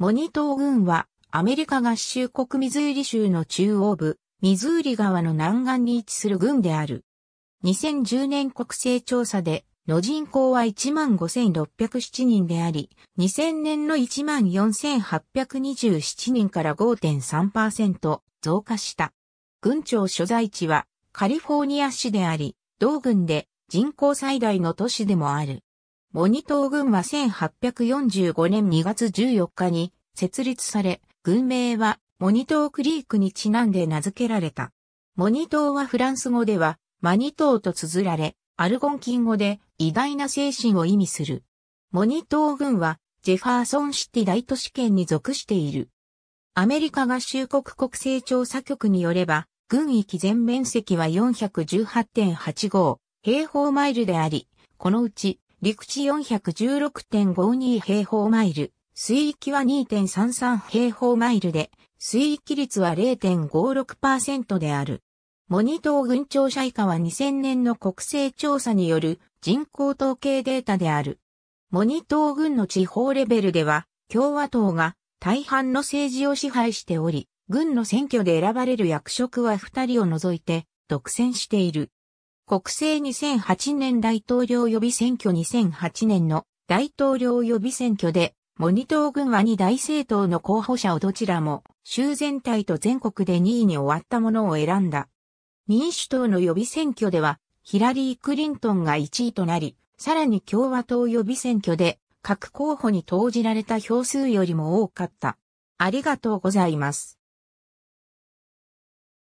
モニトー郡はアメリカ合衆国ミズーリ州の中央部、ミズーリ川の南岸に位置する郡である。2010年国勢調査での人口は15,607人であり、2000年の14,827人から5.3%増加した。郡庁所在地はカリフォーニア市であり、同郡で人口最大の都市でもある。モニトー郡は1845年2月14日に設立され、軍名はモニトークリークにちなんで名付けられた。モニトーはフランス語ではマニトーと綴られ、アルゴンキン語で偉大な精神を意味する。モニトー軍はジェファーソンシティ大都市圏に属している。アメリカ合衆国国勢調査局によれば、軍域全面積は418.85平方マイルであり、このうち陸地416.52平方マイル、水域は2.33平方マイルで、水域率は0.56%である。モニトー群庁舎以下は2000年の国勢調査による人口統計データである。モニトー群の地方レベルでは、共和党が大半の政治を支配しており、軍の選挙で選ばれる役職は2人を除いて独占している。国政2008年大統領予備選挙2008年の大統領予備選挙でモニトー軍は2大政党の候補者をどちらも、州全体と全国で2位に終わったものを選んだ。民主党の予備選挙では、ヒラリー・クリントンが1位となり、さらに共和党予備選挙で、各候補に投じられた票数よりも多かった。ありがとうございます。